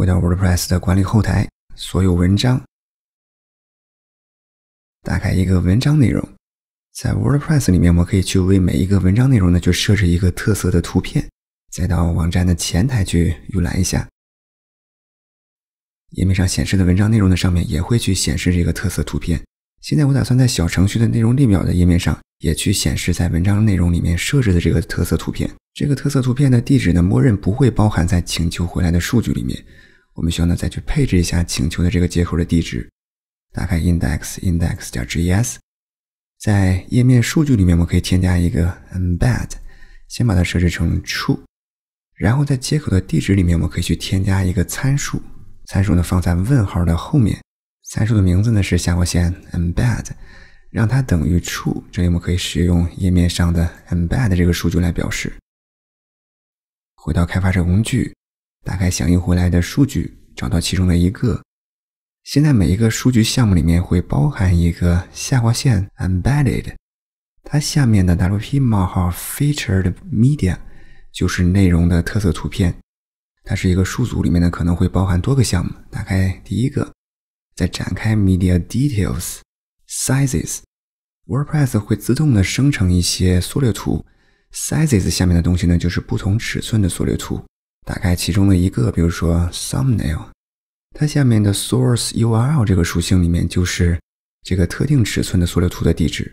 回到 WordPress 的管理后台，所有文章，打开一个文章内容，在 WordPress 里面，我们可以去为每一个文章内容呢去设置一个特色的图片，再到网站的前台去预览一下，页面上显示的文章内容的上面也会去显示这个特色图片。现在我打算在小程序的内容列表的页面上也去显示在文章内容里面设置的这个特色图片。这个特色图片的地址呢，默认不会包含在请求回来的数据里面。我们需要呢再去配置一下请求的这个接口的地址，打开 index index. 点 js，在页面数据里面我们可以添加一个 embed，先把它设置成 true，然后在接口的地址里面我们可以去添加一个参数，参数呢放在问号的后面，参数的名字呢是下划线 embed，让它等于 true，这里我们可以使用页面上的 embed 这个数据来表示。回到开发者工具。打开响应回来的数据，找到其中的一个。现在每一个数据项目里面会包含一个下划线 embedded，它下面的 wp 冒号 featured media 就是内容的特色图片。它是一个数组里面呢，可能会包含多个项目。打开第一个，再展开 media details sizes，WordPress 会自动的生成一些缩略图。sizes 下面的东西呢，就是不同尺寸的缩略图。打开其中的一个，比如说 thumbnail，它下面的 source URL 这个属性里面就是这个特定尺寸的缩略图的地址。